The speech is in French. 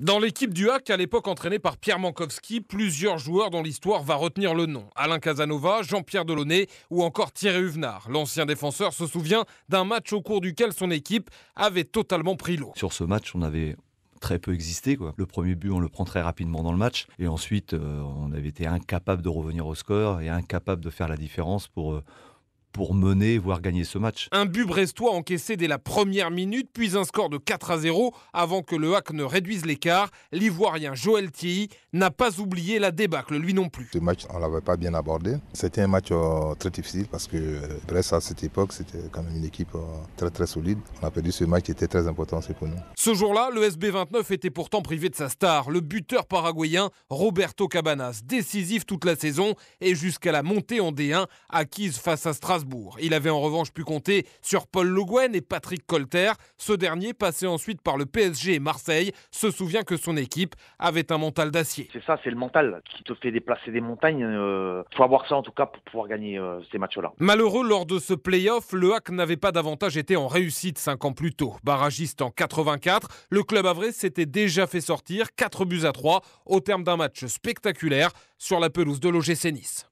Dans l'équipe du HAC, à l'époque entraînée par Pierre Mankowski, plusieurs joueurs dont l'histoire va retenir le nom. Alain Casanova, Jean-Pierre Delaunay ou encore Thierry Huvenard. L'ancien défenseur se souvient d'un match au cours duquel son équipe avait totalement pris l'eau. Sur ce match, on avait très peu existé. Quoi. Le premier but, on le prend très rapidement dans le match. Et ensuite, euh, on avait été incapable de revenir au score et incapable de faire la différence pour... Euh, pour mener, voire gagner ce match. Un but brestois encaissé dès la première minute, puis un score de 4 à 0 avant que le hack ne réduise l'écart. L'Ivoirien Joël Thierry n'a pas oublié la débâcle, lui non plus. Ce match, on ne l'avait pas bien abordé. C'était un match euh, très difficile parce que euh, Brest, à cette époque, c'était quand même une équipe euh, très très solide. On a perdu ce match qui était très important pour nous. Ce jour-là, le SB29 était pourtant privé de sa star, le buteur paraguayen Roberto Cabanas, décisif toute la saison et jusqu'à la montée en D1 acquise face à Strasbourg il avait en revanche pu compter sur Paul Le et Patrick Colter. Ce dernier, passé ensuite par le PSG et Marseille, se souvient que son équipe avait un mental d'acier. C'est ça, c'est le mental qui te fait déplacer des montagnes. Il euh, faut avoir ça en tout cas pour pouvoir gagner euh, ces matchs-là. Malheureux, lors de ce play-off, le hack n'avait pas davantage été en réussite cinq ans plus tôt. Barragiste en 84, le club avré s'était déjà fait sortir 4 buts à 3 au terme d'un match spectaculaire sur la pelouse de l'OGC Nice.